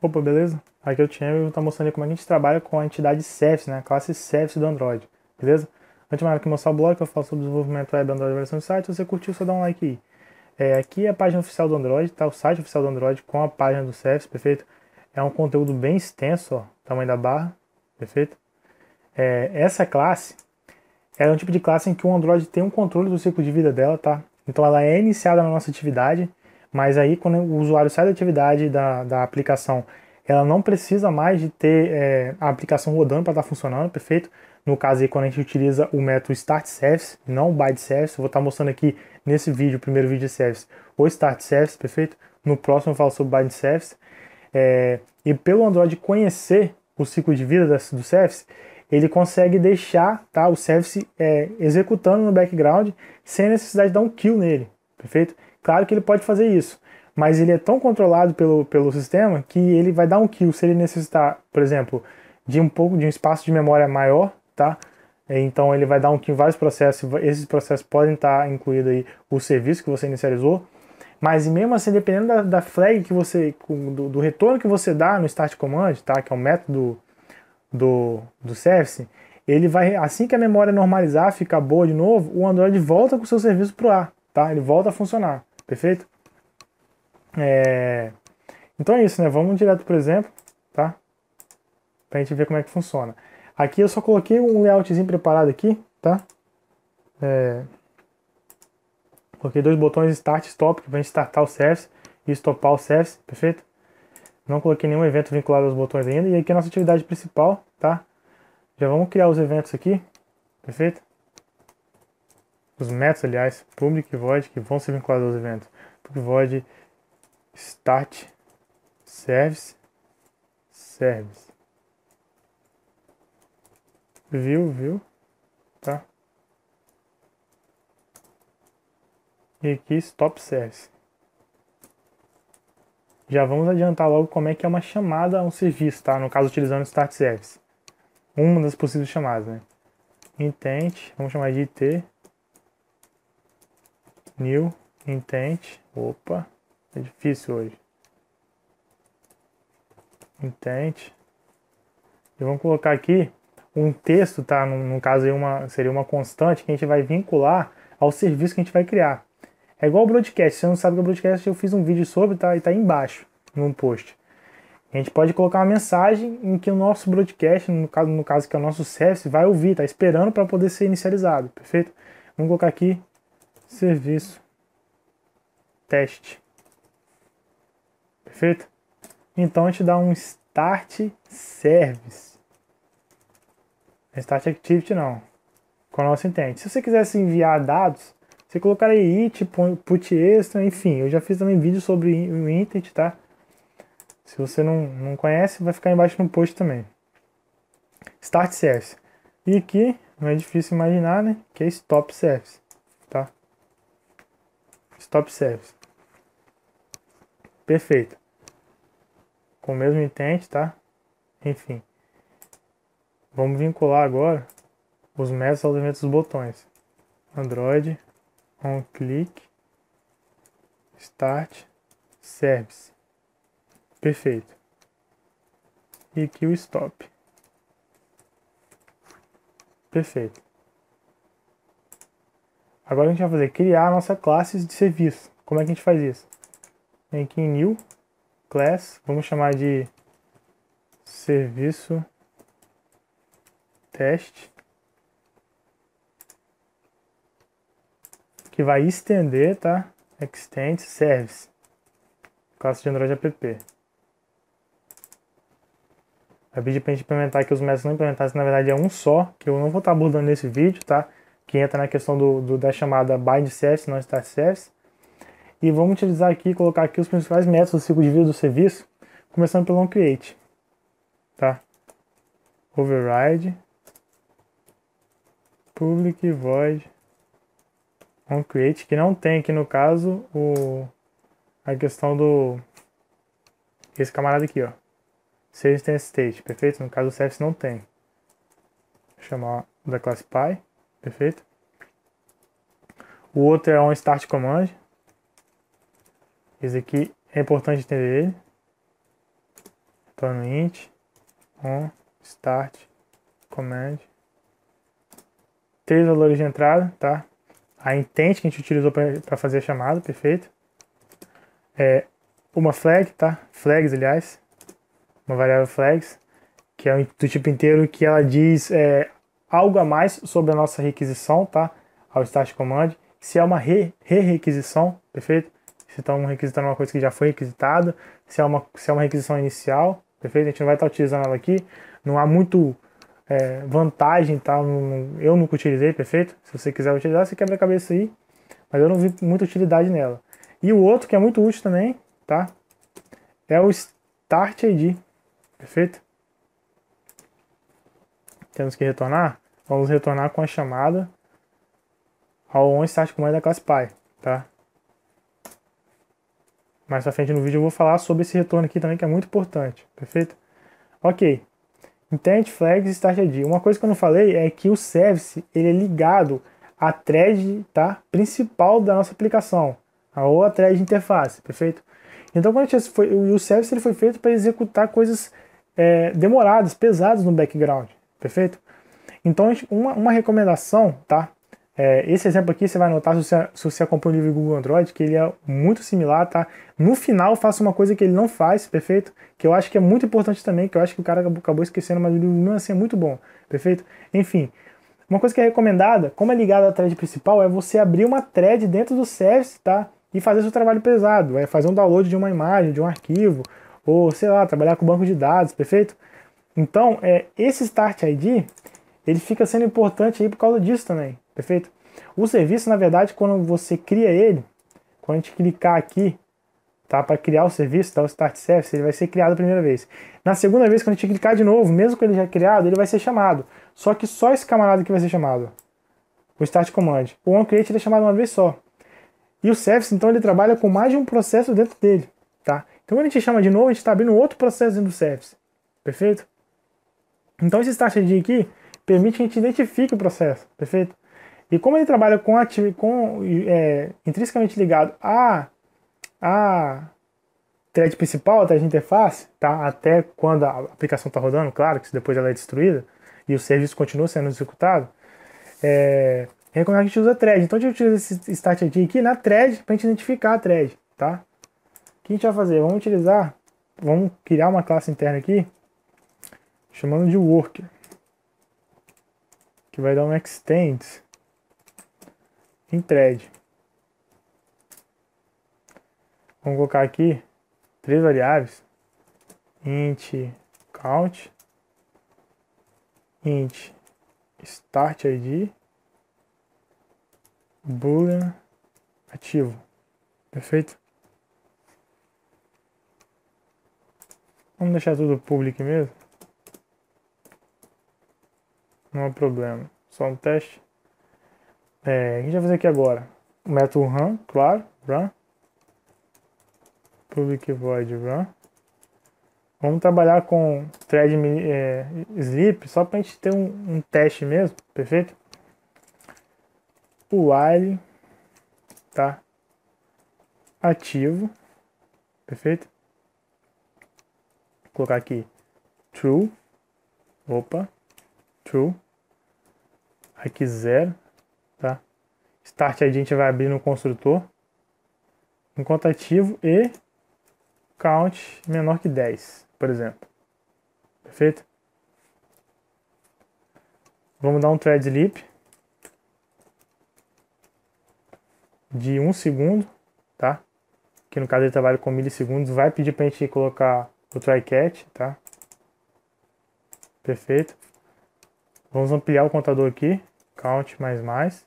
Opa, beleza? Aqui é o Tcham e eu vou estar tá mostrando como é a gente trabalha com a entidade Service, né? a classe Service do Android, beleza? Antes de mais, aqui mostrar o blog que eu falo sobre desenvolvimento web, Android, versão do site. Se você curtiu, só dá um like aí. É, aqui é a página oficial do Android, tá? O site oficial do Android com a página do Service, perfeito? É um conteúdo bem extenso, ó, tamanho da barra, perfeito? É, essa classe é um tipo de classe em que o Android tem um controle do ciclo de vida dela, tá? Então ela é iniciada na nossa atividade, mas aí, quando o usuário sai da atividade da, da aplicação, ela não precisa mais de ter é, a aplicação rodando para estar tá funcionando, perfeito? No caso aí, quando a gente utiliza o método Start Service, não Byte Service, vou estar tá mostrando aqui nesse vídeo, primeiro vídeo de é Service, o Start Service, perfeito? No próximo eu falo sobre Byte Service. É, e pelo Android conhecer o ciclo de vida do Service, ele consegue deixar tá, o Service é, executando no background sem necessidade de dar um kill nele, perfeito? Claro que ele pode fazer isso, mas ele é tão controlado pelo, pelo sistema que ele vai dar um kill se ele necessitar, por exemplo, de um pouco de um espaço de memória maior, tá? Então ele vai dar um kill em vários processos, esses processos podem estar incluído aí o serviço que você inicializou, mas mesmo assim, dependendo da, da flag que você, do, do, retorno que você dá no start command, tá? Que é o um método do, do service, ele vai, assim que a memória normalizar, ficar boa de novo, o Android volta com o seu serviço pro ar, tá? Ele volta a funcionar. Perfeito? É... Então é isso, né? Vamos direto por exemplo, tá? para a gente ver como é que funciona. Aqui eu só coloquei um layoutzinho preparado aqui, tá? É... Coloquei dois botões Start e Stop, que vai startar o service e stopar o service, perfeito? Não coloquei nenhum evento vinculado aos botões ainda. E aqui é a nossa atividade principal, tá? Já vamos criar os eventos aqui, perfeito? os métodos, aliás, public void que vão ser vinculados aos eventos. Public void start service service. Viu, viu? Tá? E aqui stop service. Já vamos adiantar logo como é que é uma chamada a um serviço, tá? No caso, utilizando start service. Uma das possíveis chamadas, né? Intent, vamos chamar de IT new intent, opa, é difícil hoje. Intent. E vamos colocar aqui um texto, tá? No, no caso aí uma, seria uma constante que a gente vai vincular ao serviço que a gente vai criar. É igual o broadcast, se você não sabe o que é broadcast, eu fiz um vídeo sobre, tá? E tá aí embaixo, num post. A gente pode colocar uma mensagem em que o nosso broadcast, no caso, no caso que é o nosso service, vai ouvir, tá esperando para poder ser inicializado, perfeito? Vamos colocar aqui serviço, teste. Perfeito? Então a gente dá um start service. Start activity não. Com o nosso intent. Se você quisesse enviar dados, você colocaria it, put extra, enfim. Eu já fiz também vídeo sobre o intent, tá? Se você não, não conhece, vai ficar embaixo no post também. Start Service. E aqui, não é difícil imaginar, né? Que é Stop Service. Stop Service. Perfeito. Com o mesmo intent, tá? Enfim. Vamos vincular agora os métodos aos elementos dos botões. Android, onClick, Start, Service. Perfeito. E aqui o Stop. Perfeito. Agora a gente vai fazer criar a nossa classe de serviço. Como é que a gente faz isso? Vem aqui em New Class, vamos chamar de serviço teste que vai estender, tá? Extend service classe de Android app. Vai pedir pra gente implementar aqui os métodos não implementados, na verdade é um só, que eu não vou estar abordando nesse vídeo, tá? que entra na questão do, do da chamada bind CS, não está CS. E vamos utilizar aqui, colocar aqui os principais métodos do ciclo de vida do serviço, começando pelo onCreate, tá? Override, public void onCreate, que não tem aqui no caso o, a questão do, esse camarada aqui, ó. Save instance state, perfeito? No caso o service não tem. Vou chamar da classe pai Perfeito? O outro é um start command. Esse aqui é importante entender ele. Então no int, on, start, command. Três valores de entrada, tá? A intent que a gente utilizou para fazer a chamada, perfeito? É uma flag, tá? Flags, aliás. Uma variável flags, que é do tipo inteiro que ela diz é, algo a mais sobre a nossa requisição, tá? Ao start command. Se é uma re-requisição, -re perfeito? Se estamos requisitando uma coisa que já foi requisitada. Se é uma, se é uma requisição inicial, perfeito? A gente não vai estar utilizando ela aqui. Não há muito é, vantagem, tá? Eu nunca utilizei, perfeito? Se você quiser utilizar, você quebra a cabeça aí. Mas eu não vi muita utilidade nela. E o outro que é muito útil também, tá? É o Start ID, perfeito? temos que retornar, vamos retornar com a chamada ao OnStartCommand da classe pai tá? Mais pra frente no vídeo eu vou falar sobre esse retorno aqui também, que é muito importante, perfeito? Ok, Intent Flags Start ID. Uma coisa que eu não falei é que o service, ele é ligado à thread tá, principal da nossa aplicação, ou a thread interface, perfeito? Então, quando a gente foi, o service ele foi feito para executar coisas é, demoradas, pesadas no background. Perfeito? Então, uma, uma recomendação, tá? É, esse exemplo aqui você vai notar se você, se você acompanha o livro Google Android, que ele é muito similar, tá? No final, faça uma coisa que ele não faz, perfeito? Que eu acho que é muito importante também, que eu acho que o cara acabou, acabou esquecendo, mas o livro mesmo assim é muito bom, perfeito? Enfim, uma coisa que é recomendada, como é ligada à thread principal, é você abrir uma thread dentro do service, tá? E fazer seu trabalho pesado, é fazer um download de uma imagem, de um arquivo, ou sei lá, trabalhar com banco de dados, perfeito? Então, é, esse Start ID, ele fica sendo importante aí por causa disso também, perfeito? O serviço, na verdade, quando você cria ele, quando a gente clicar aqui, tá, para criar o serviço, tá, o Start Service, ele vai ser criado a primeira vez. Na segunda vez, quando a gente clicar de novo, mesmo que ele já criado, ele vai ser chamado. Só que só esse camarada que vai ser chamado, o Start Command. O OnCreate ele é chamado uma vez só. E o Service, então, ele trabalha com mais de um processo dentro dele, tá? Então, quando a gente chama de novo, a gente está abrindo outro processo dentro do Service, perfeito? Então, esse taxas aqui permite que a gente identifique o processo, perfeito? E como ele trabalha com, com é, intrinsecamente ligado à, à thread principal, a thread interface, tá? até quando a aplicação está rodando, claro que depois ela é destruída e o serviço continua sendo executado, é, é como a gente usa thread. Então a gente utiliza esse start ID aqui na thread para a gente identificar a thread. Tá? O que a gente vai fazer? Vamos utilizar, vamos criar uma classe interna aqui chamando de work, que vai dar um extend em thread. Vamos colocar aqui três variáveis, int count, int start id, boolean ativo. Perfeito? Vamos deixar tudo público mesmo não há problema. Só um teste. É, a gente vai fazer aqui agora. Meto um run, claro, run. Public void run. Vamos trabalhar com thread é, sleep, só para a gente ter um, um teste mesmo, perfeito? O while tá ativo, perfeito? Vou colocar aqui true, opa, true. Aqui zero, tá? Start ID a gente vai abrir no construtor. Enquanto ativo e count menor que 10, por exemplo. Perfeito? Vamos dar um thread sleep de 1 um segundo, tá? Que no caso ele trabalha com milissegundos. Vai pedir para a gente colocar o try catch, tá? Perfeito. Vamos ampliar o contador aqui, count mais mais.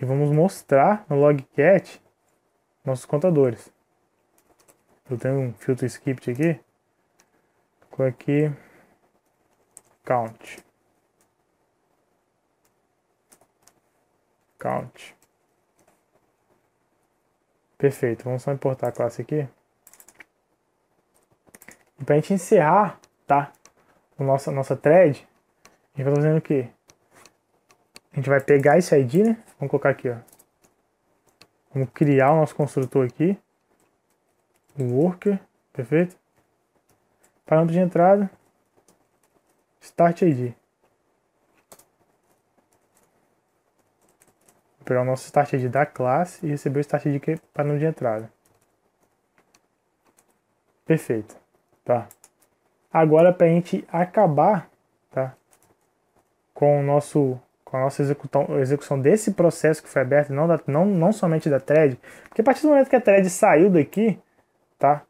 E vamos mostrar no logcat nossos contadores. Eu tenho um filtro skip aqui. com aqui count. Count. Perfeito, vamos só importar a classe aqui. E para a gente encerrar, tá? O nosso, a nossa thread, a gente vai fazendo o quê? A gente vai pegar esse ID, né? Vamos colocar aqui, ó. Vamos criar o nosso construtor aqui. O worker, perfeito? Parâmetro de entrada. Start ID. Vou pegar o nosso start ID da classe e receber o start ID que é parâmetro de entrada. Perfeito. Tá. Agora, para a gente acabar, tá? com o nosso com a nossa execução, execução desse processo que foi aberto, não, da, não, não somente da thread, porque a partir do momento que a thread saiu daqui, tá?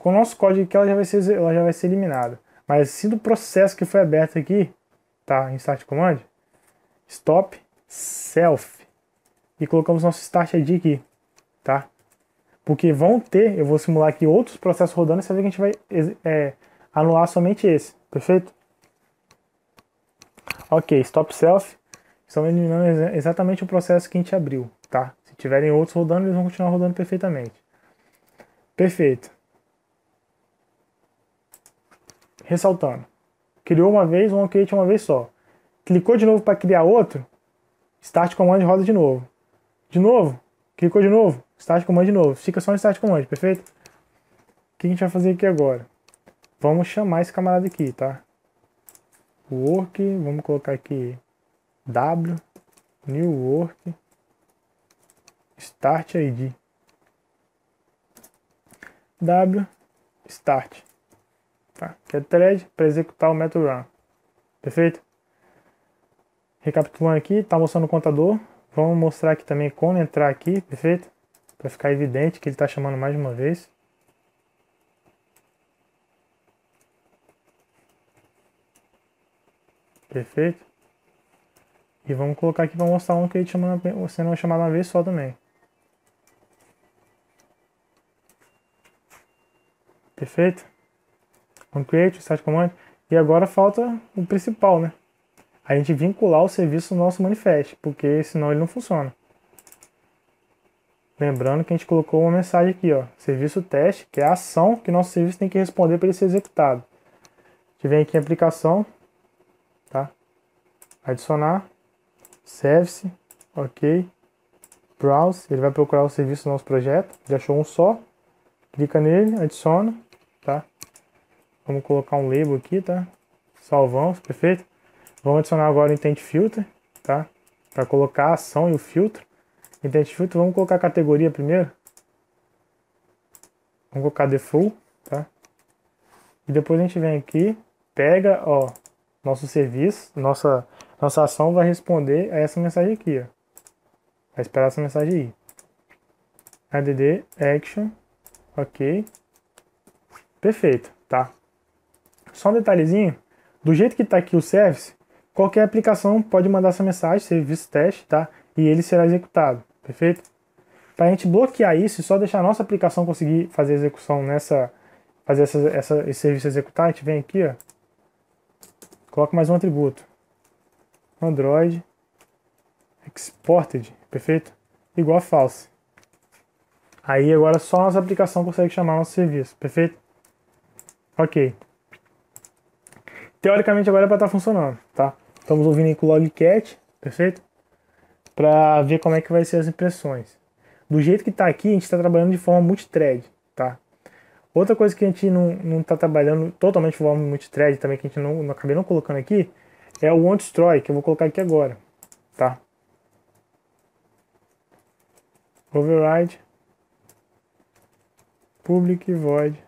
Com o nosso código aqui ela já vai ser, ela já vai ser eliminada. Mas se assim, do processo que foi aberto aqui, tá? Em start command, stop self e colocamos nosso start ID aqui, tá? Porque vão ter, eu vou simular aqui outros processos rodando, você ver que a gente vai é, anular somente esse, perfeito? Ok, stop self. Estão eliminando exatamente o processo que a gente abriu, tá? Se tiverem outros rodando, eles vão continuar rodando perfeitamente. Perfeito. Ressaltando. Criou uma vez, um create uma vez só. Clicou de novo para criar outro, start command roda de novo. De novo, clicou de novo, start command de novo. Fica só no start command, perfeito? O que a gente vai fazer aqui agora? Vamos chamar esse camarada aqui, tá? work, vamos colocar aqui W, new work, start ID. W, start. Tá? Que é thread para executar o método run. Perfeito? Recapitulando aqui, está mostrando o contador. Vamos mostrar aqui também quando entrar aqui, perfeito? Para ficar evidente que ele está chamando mais uma vez. Perfeito? E vamos colocar aqui para mostrar um que gente chama, você não chamar uma vez só também. Perfeito? Vamos create, start command. E agora falta o principal, né? A gente vincular o serviço no nosso manifesto, porque senão ele não funciona. Lembrando que a gente colocou uma mensagem aqui, ó, serviço teste, que é a ação que nosso serviço tem que responder para ele ser executado. A gente vem aqui em aplicação, tá? Adicionar, service, ok, browse, ele vai procurar o serviço do nosso projeto, já achou um só, clica nele, adiciona, tá? Vamos colocar um label aqui, tá? Salvamos, perfeito? Vamos adicionar agora o intent filter, tá? Para colocar a ação e o filtro. Intent filter, vamos colocar a categoria primeiro. Vamos colocar default, tá? E depois a gente vem aqui, pega, ó, nosso serviço, nossa, nossa ação vai responder a essa mensagem aqui. Ó. Vai esperar essa mensagem aí. ADD action, ok. Perfeito, tá? Só um detalhezinho. Do jeito que está aqui o service, qualquer aplicação pode mandar essa mensagem, serviço teste, tá? E ele será executado, perfeito? Para a gente bloquear isso e só deixar a nossa aplicação conseguir fazer execução nessa, fazer essa, essa, esse serviço executar, a gente vem aqui, ó, Coloco mais um atributo. Android exported, perfeito? Igual a false. Aí agora só nossa aplicação consegue chamar nosso serviço, perfeito? Ok. Teoricamente agora é para estar tá funcionando, tá? Estamos ouvindo aí com o logcat, perfeito? Para ver como é que vai ser as impressões. Do jeito que está aqui, a gente está trabalhando de forma multithread. Outra coisa que a gente não está trabalhando totalmente de forma multithread também, que a gente não, não acabei não colocando aqui, é o destroy que eu vou colocar aqui agora, tá? Override, public void,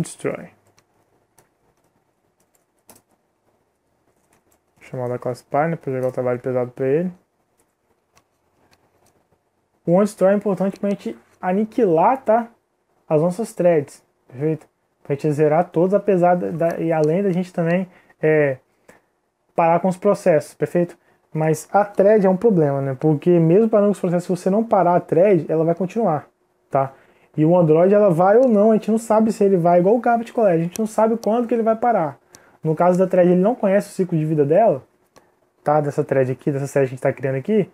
destroy Chamar da classe Partner para jogar o trabalho pesado para ele. O onDestroy é importante para a gente aniquilar, tá? As nossas threads, perfeito? para gente zerar todos, apesar da, e além da gente também é, parar com os processos, perfeito? Mas a thread é um problema, né? Porque mesmo parando com os processos, se você não parar a thread, ela vai continuar, tá? E o Android, ela vai ou não, a gente não sabe se ele vai, igual o de colégio a gente não sabe quando que ele vai parar. No caso da thread, ele não conhece o ciclo de vida dela, tá? Dessa thread aqui, dessa série que a gente está criando aqui.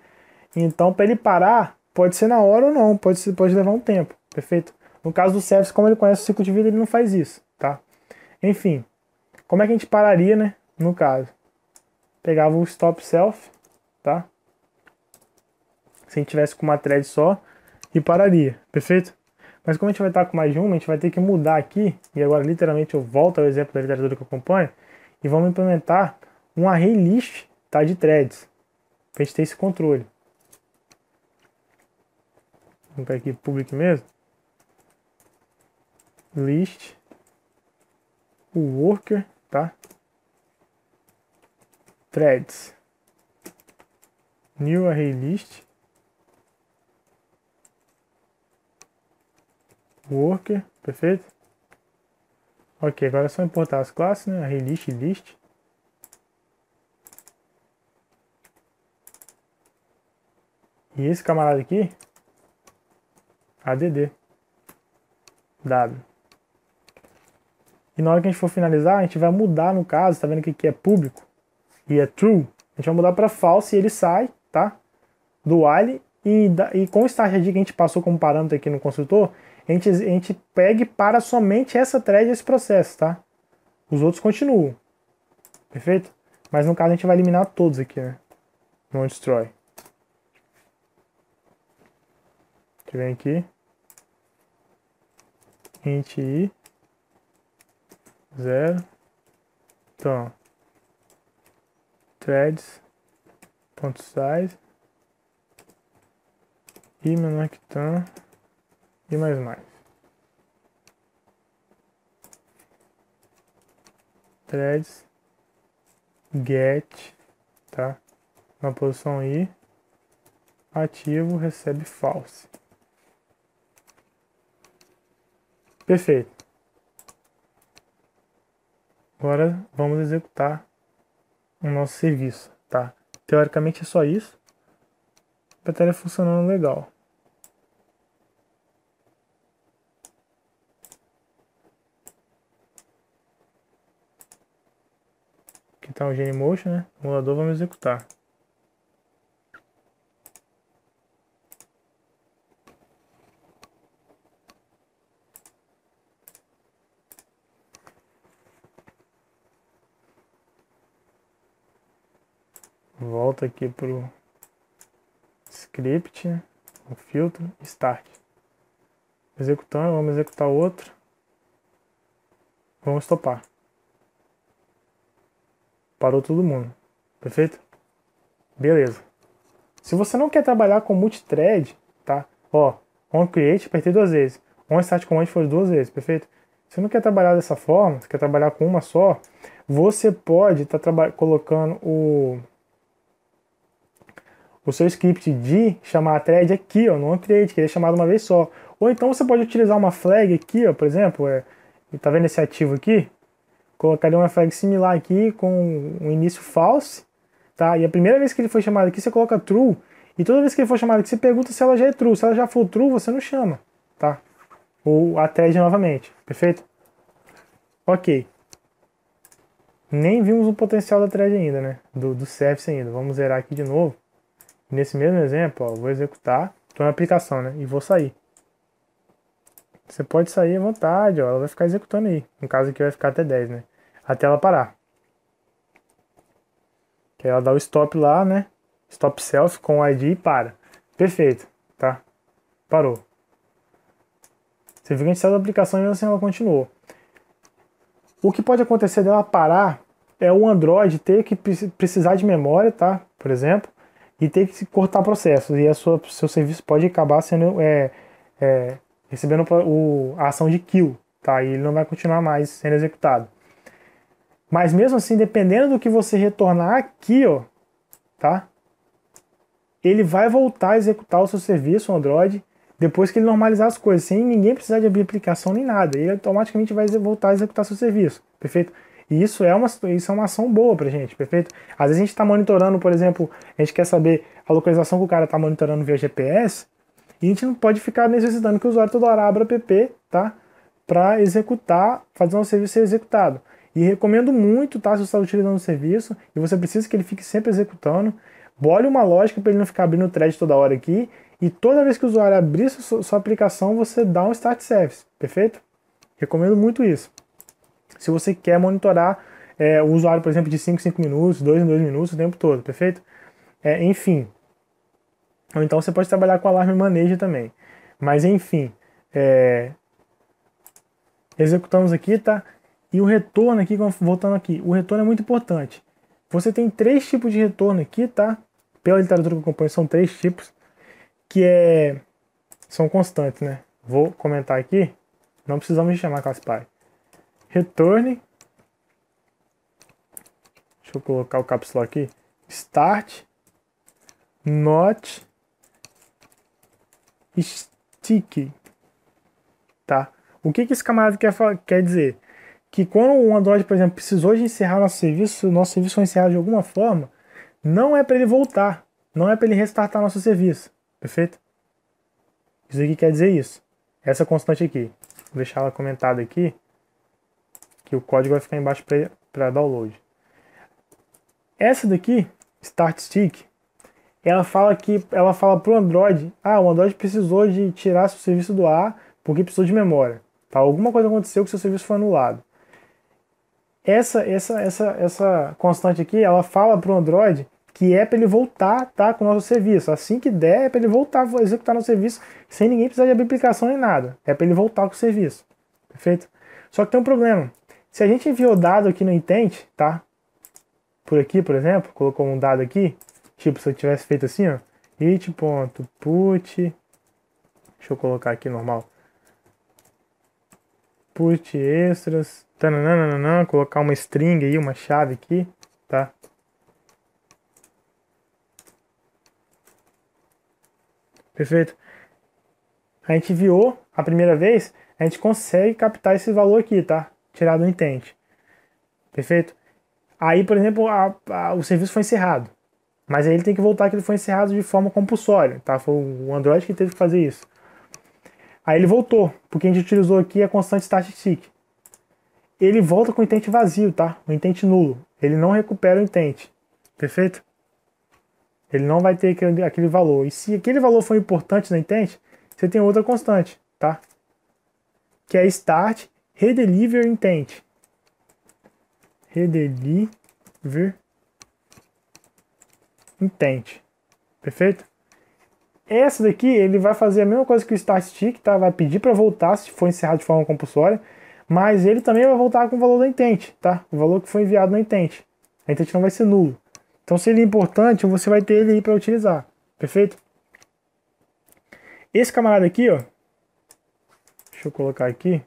Então, para ele parar, Pode ser na hora ou não, pode, ser, pode levar um tempo, perfeito? No caso do Cephas, como ele conhece o ciclo de vida, ele não faz isso, tá? Enfim, como é que a gente pararia, né? No caso, pegava o stop self, tá? Se a gente tivesse com uma thread só e pararia, perfeito? Mas como a gente vai estar com mais de uma, a gente vai ter que mudar aqui, e agora literalmente eu volto ao exemplo da literatura que eu acompanho, e vamos implementar um array list tá, de threads, para a gente ter esse controle um aqui public mesmo. List. O worker, tá? Threads. New array list. Worker, perfeito? Ok, agora é só importar as classes, né? Array list e list. E esse camarada aqui, add w. E na hora que a gente for finalizar, a gente vai mudar no caso, tá vendo que aqui é público e é true, a gente vai mudar para false e ele sai, tá? Do while e, e com o start que a gente passou como parâmetro aqui no construtor, a gente, a gente pegue para somente essa thread esse processo, tá? Os outros continuam, perfeito? Mas no caso a gente vai eliminar todos aqui, né? Não destroy. A gente vem aqui, int i zero então threads ponto size e menor que tan e mais mais threads get tá na posição i ativo recebe false Perfeito. Agora vamos executar o nosso serviço, tá? Teoricamente é só isso. A bateria funcionando legal. Aqui está o Genymotion, né? O emulador vamos executar. volta aqui para o script, o filtro, start. Executando, vamos executar outro. Vamos topar. Parou todo mundo. Perfeito? Beleza. Se você não quer trabalhar com multithread, tá? Ó, create, apertei duas vezes. start OnStartCommand foi duas vezes, perfeito? Se não quer trabalhar dessa forma, você quer trabalhar com uma só, você pode estar tá colocando o o seu script de chamar a thread aqui, ó, no OneCreate, que ele é chamado uma vez só. Ou então você pode utilizar uma flag aqui, ó, por exemplo, é, tá vendo esse ativo aqui? Colocaria uma flag similar aqui com um início false, tá? E a primeira vez que ele foi chamado aqui, você coloca true, e toda vez que ele for chamado aqui, você pergunta se ela já é true. Se ela já for true, você não chama, tá? Ou a thread novamente, perfeito? Ok. Nem vimos o potencial da thread ainda, né? Do, do service ainda. Vamos zerar aqui de novo. Nesse mesmo exemplo, ó, vou executar, estou na aplicação, né? E vou sair. Você pode sair à vontade, ó, ela vai ficar executando aí. No caso aqui vai ficar até 10, né? Até ela parar. Que ela dá o stop lá, né? Stop self com o ID e para. Perfeito, tá? Parou. Você viu que a gente saiu da aplicação e assim ela continuou. O que pode acontecer dela parar é o Android ter que precisar de memória, tá? Por exemplo, e ter que cortar processos. E a sua, seu serviço pode acabar sendo é, é, recebendo o, a ação de kill, tá? E ele não vai continuar mais sendo executado. Mas mesmo assim, dependendo do que você retornar aqui, ó, tá? Ele vai voltar a executar o seu serviço, o Android, depois que ele normalizar as coisas, sem ninguém precisar de abrir aplicação nem nada. Ele automaticamente vai voltar a executar seu serviço, perfeito? E isso é uma, isso é uma ação boa pra gente, perfeito? Às vezes a gente está monitorando, por exemplo, a gente quer saber a localização que o cara tá monitorando via GPS, e a gente não pode ficar necessitando que o usuário toda hora abra app, tá? Para executar, fazer um serviço ser executado. E recomendo muito, tá? Se você está utilizando o serviço e você precisa que ele fique sempre executando, bole uma lógica para ele não ficar abrindo o thread toda hora aqui. E toda vez que o usuário abrir sua, sua aplicação, você dá um start service, perfeito? Recomendo muito isso se você quer monitorar é, o usuário, por exemplo, de 5 em 5 minutos, 2 em 2 minutos, o tempo todo, perfeito? É, enfim. Ou então você pode trabalhar com alarme manejo também. Mas enfim, é... executamos aqui, tá? E o retorno aqui, voltando aqui, o retorno é muito importante. Você tem três tipos de retorno aqui, tá? Pela literatura que eu acompanho, são três tipos, que é... são constantes, né? Vou comentar aqui, não precisamos de chamar Classify return, deixa eu colocar o cápsula aqui, start, not, stick, tá? O que, que esse camarada quer, quer dizer? Que quando o Android, por exemplo, precisou de encerrar nosso serviço, nosso serviço foi encerrado de alguma forma, não é para ele voltar, não é para ele restartar nosso serviço, perfeito? Isso aqui quer dizer isso. Essa constante aqui, vou deixar ela comentada aqui que o código vai ficar embaixo para download. Essa daqui, Start Stick, ela fala que ela fala para o Android, ah, o Android precisou de tirar seu serviço do ar porque precisou de memória. Tá? Alguma coisa aconteceu que seu serviço foi anulado. Essa, essa, essa, essa constante aqui, ela fala para o Android que é para ele voltar tá, com o nosso serviço. Assim que der, é para ele voltar a executar nosso serviço sem ninguém precisar de abrir aplicação nem nada. É para ele voltar com o serviço. Perfeito? Só que tem um problema. Se a gente enviou dado aqui no intent, tá? Por aqui, por exemplo, colocou um dado aqui, tipo se eu tivesse feito assim, ó, it.put, deixa eu colocar aqui normal, put extras, tananana, colocar uma string aí, uma chave aqui, tá? Perfeito? A gente enviou a primeira vez, a gente consegue captar esse valor aqui, tá? tirar do intente. Perfeito? Aí, por exemplo, a, a, o serviço foi encerrado. Mas aí ele tem que voltar que ele foi encerrado de forma compulsória, tá? Foi o Android que teve que fazer isso. Aí ele voltou, porque a gente utilizou aqui a constante static seek. Ele volta com o intente vazio, tá? O intente nulo. Ele não recupera o intente Perfeito? Ele não vai ter aquele, aquele valor. E se aquele valor for importante na intente você tem outra constante, tá? Que é start redeliver intent. Redeliver intent. Perfeito? Essa daqui, ele vai fazer a mesma coisa que o start stick, tá? Vai pedir para voltar se for encerrado de forma compulsória, mas ele também vai voltar com o valor da intent, tá? O valor que foi enviado na intent. A intent não vai ser nulo. Então, se ele é importante, você vai ter ele aí para utilizar. Perfeito? Esse camarada aqui, ó. Deixa eu colocar aqui.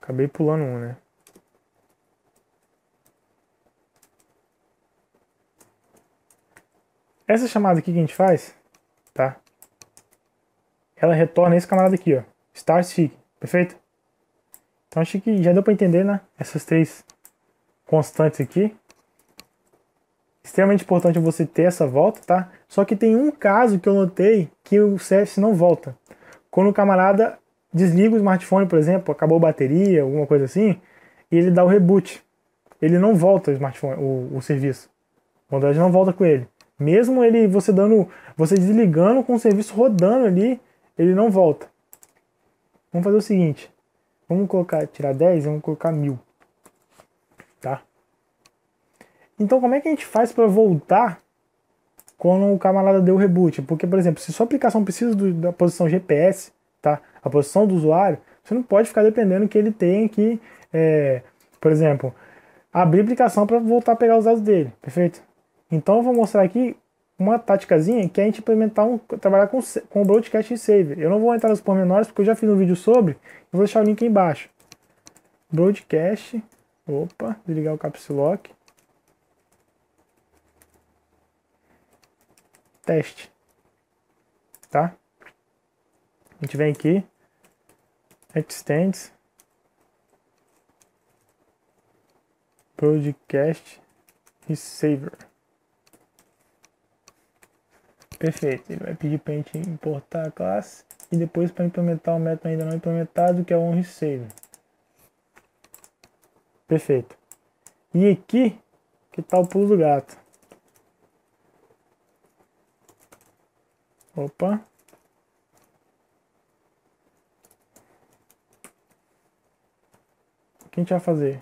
Acabei pulando um, né? Essa chamada aqui que a gente faz, tá? Ela retorna esse camarada aqui, ó. Start Chic, perfeito? Então acho que já deu para entender, né? Essas três constantes aqui. Extremamente importante você ter essa volta, tá? Só que tem um caso que eu notei que o CS não volta. Quando o camarada desliga o smartphone, por exemplo, acabou a bateria, alguma coisa assim, e ele dá o reboot. Ele não volta o smartphone, o, o serviço. O Android não volta com ele. Mesmo ele você dando, você desligando com o serviço rodando ali, ele não volta. Vamos fazer o seguinte. Vamos colocar, tirar 10, vamos colocar 1000. Tá? Então, como é que a gente faz para voltar quando o camarada deu o reboot? Porque, por exemplo, se sua aplicação precisa do, da posição GPS, tá? a posição do usuário, você não pode ficar dependendo que ele tenha que, é, por exemplo, abrir a aplicação para voltar a pegar os dados dele, perfeito? Então eu vou mostrar aqui uma táticazinha que é a gente implementar um trabalhar com com broadcast e save. Eu não vou entrar nos pormenores porque eu já fiz um vídeo sobre, eu vou deixar o link aí embaixo. Broadcast, opa, desligar o caps lock. Teste. Tá? A gente vem aqui, Extends Broadcast Receiver. Perfeito, ele vai pedir para a gente importar a classe e depois para implementar o um método ainda não implementado que é o onReceiver. Perfeito. E aqui que está o pulo do gato. Opa. O que a gente vai fazer?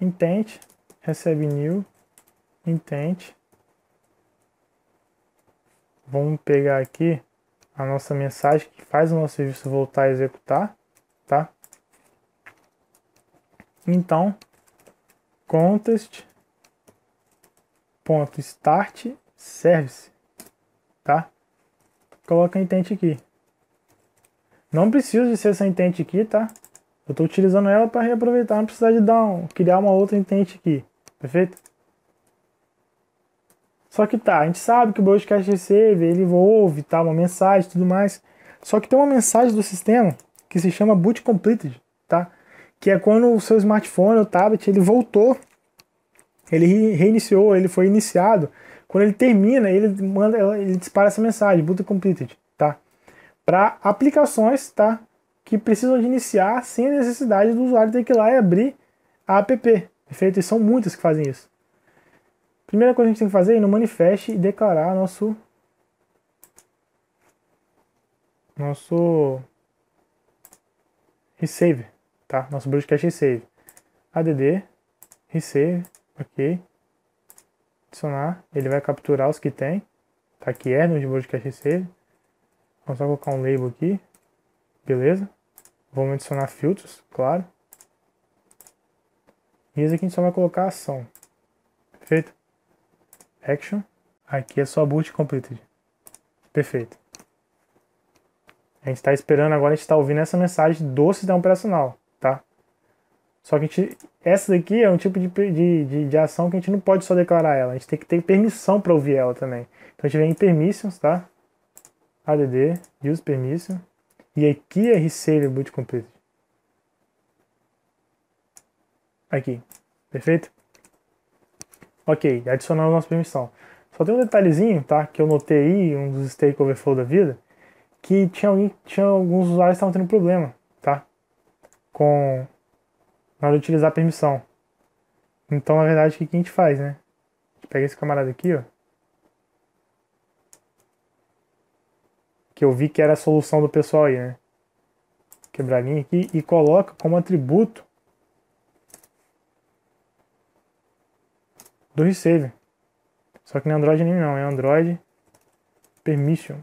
Intent, recebe new, intent. Vamos pegar aqui a nossa mensagem que faz o nosso serviço voltar a executar, tá? Então, contest ponto start service, tá? Coloca intent aqui. Não precisa de ser essa intent aqui, tá? Eu estou utilizando ela para reaproveitar, não precisar de dar um, criar uma outra intente aqui, perfeito? Só que tá, a gente sabe que o broadcast receive, ele envolve tá, uma mensagem e tudo mais. Só que tem uma mensagem do sistema que se chama boot completed, tá? Que é quando o seu smartphone ou tablet ele voltou, ele reiniciou, ele foi iniciado. Quando ele termina, ele manda, ele dispara essa mensagem boot completed, tá? Para aplicações, tá? que precisam de iniciar sem a necessidade do usuário ter que ir lá e abrir a app. Perfeito? E são muitas que fazem isso. Primeira coisa que a gente tem que fazer é ir no manifeste e declarar nosso nosso receive, tá? Nosso broadcast receive. ADD receive OK. Adicionar, ele vai capturar os que tem. Tá aqui é no broadcast receive. Vamos só colocar um label aqui. Beleza? Vamos adicionar filtros, claro. E esse aqui a gente só vai colocar ação. Perfeito? Action. Aqui é só boot completed. Perfeito. A gente está esperando agora, a gente está ouvindo essa mensagem do sistema operacional, tá? Só que a gente, essa daqui é um tipo de, de, de, de ação que a gente não pode só declarar ela. A gente tem que ter permissão para ouvir ela também. Então a gente vem em permissions, tá? add use permission e aqui é reselho multi completo. Aqui. Perfeito? Ok, adicionamos nossa permissão. Só tem um detalhezinho, tá? Que eu notei aí, um dos Stake Overflow da vida, que tinha, alguém, tinha alguns usuários que estavam tendo problema, tá? Com... Na hora de utilizar a permissão. Então, na verdade, o que a gente faz, né? A gente pega esse camarada aqui, ó. que eu vi que era a solução do pessoal aí, né? Quebrar linha aqui e coloca como atributo do receiver. Só que não é Android nem não, é Android Permission.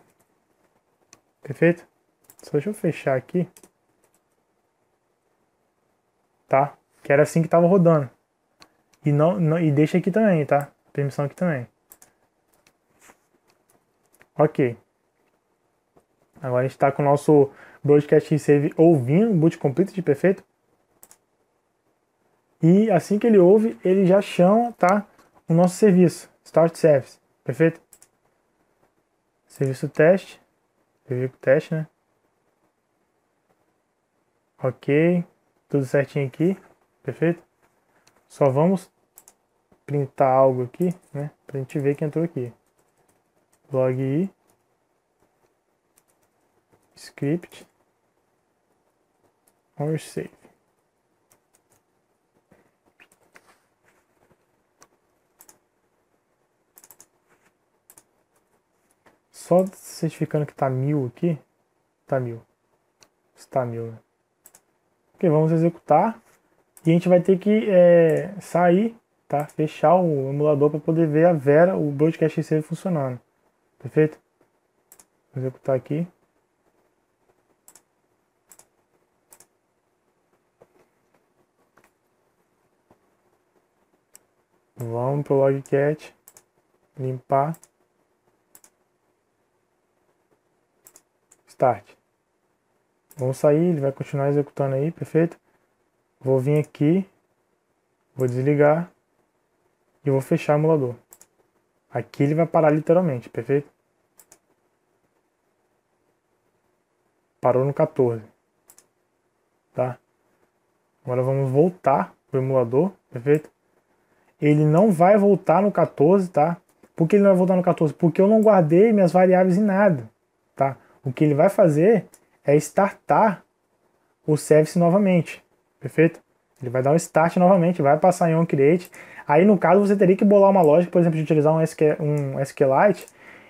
Perfeito? Só deixa eu fechar aqui. Tá? Que era assim que tava rodando. E, não, não, e deixa aqui também, tá? Permissão aqui também. Ok. Agora a gente está com o nosso Broadcast Save ouvindo, boot completo de perfeito. E assim que ele ouve, ele já chama tá, o nosso serviço, Start Service, perfeito? Serviço teste, serviço teste, né? Ok, tudo certinho aqui, perfeito? Só vamos printar algo aqui, né? Pra gente ver que entrou aqui. Log i script or save. Só certificando que tá mil aqui. Tá mil. Está mil, né? Ok, vamos executar. E a gente vai ter que é, sair, tá? Fechar o emulador para poder ver a Vera, o broadcast receiver funcionando. Perfeito? Vou executar aqui. Vamos pro logcat, limpar, start. Vamos sair, ele vai continuar executando aí, perfeito? Vou vir aqui, vou desligar e vou fechar o emulador. Aqui ele vai parar literalmente, perfeito? Parou no 14, tá? Agora vamos voltar pro emulador, perfeito? ele não vai voltar no 14, tá? Por que ele não vai voltar no 14? Porque eu não guardei minhas variáveis em nada, tá? O que ele vai fazer é startar o service novamente, perfeito? Ele vai dar um start novamente, vai passar em onCreate. Aí, no caso, você teria que bolar uma lógica, por exemplo, de utilizar um, SQLite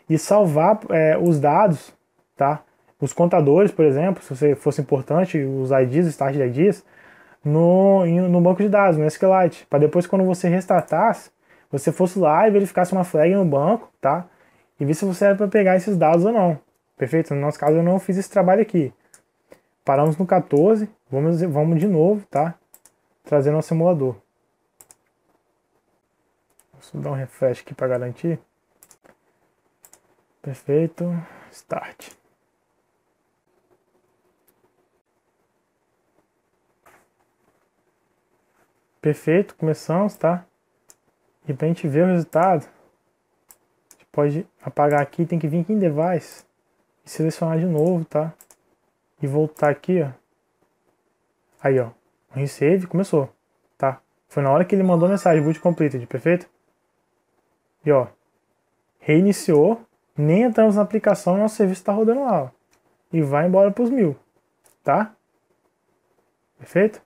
e salvar é, os dados, tá? Os contadores, por exemplo, se você fosse importante, os IDs, os start de IDs, no, no banco de dados, no SQLite, para depois quando você restratasse, você fosse lá e verificasse uma flag no banco, tá? E ver se você era para pegar esses dados ou não. Perfeito? No nosso caso eu não fiz esse trabalho aqui. Paramos no 14, vamos, vamos de novo, tá? Trazendo nosso simulador. Vou dar um refresh aqui para garantir. Perfeito. Start. Perfeito, começamos, tá? E para a gente ver o resultado, a gente pode apagar aqui, tem que vir aqui em Device e selecionar de novo, tá? E voltar aqui, ó. Aí, ó. Resave, começou, tá? Foi na hora que ele mandou a mensagem, boot completed, perfeito? E, ó, reiniciou, nem entramos na aplicação e nosso serviço está rodando lá, ó. E vai embora para os mil, tá? Perfeito?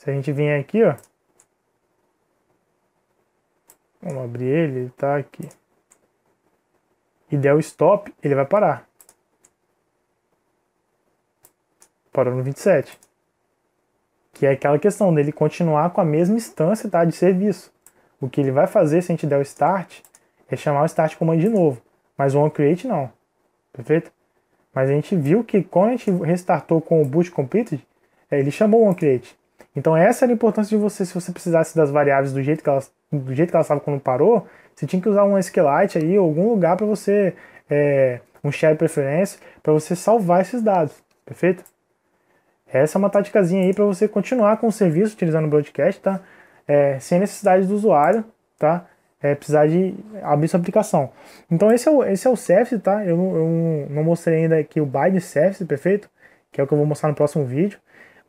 Se a gente vir aqui, ó. Vamos abrir ele, ele tá aqui. E der o stop, ele vai parar. Parou no 27. Que é aquela questão dele continuar com a mesma instância tá, de serviço. O que ele vai fazer se a gente der o start é chamar o start command de novo. Mas o onCreate não. Perfeito? Mas a gente viu que quando a gente restartou com o boot completed, é, ele chamou o onCreate. Então essa era a importância de você, se você precisasse das variáveis do jeito que elas do jeito que elas estava quando parou, você tinha que usar um SQLite aí, algum lugar para você, é, um share preference para você salvar esses dados, perfeito? Essa é uma taticazinha aí para você continuar com o serviço utilizando o broadcast, tá? É, sem necessidade do usuário, tá? É, precisar de abrir sua aplicação. Então esse é o, esse é o service, tá? Eu, eu não mostrei ainda aqui o by de service, perfeito? Que é o que eu vou mostrar no próximo vídeo.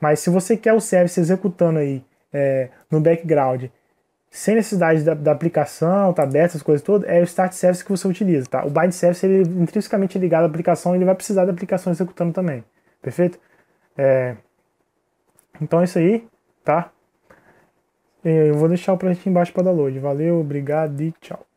Mas se você quer o service executando aí é, no background, sem necessidade da, da aplicação, tá aberto, essas coisas todas, é o start service que você utiliza, tá? O bind service, ele é intrinsecamente ligado à aplicação, ele vai precisar da aplicação executando também, perfeito? É... Então é isso aí, tá? É, eu vou deixar o projeto embaixo para download. Valeu, obrigado e tchau.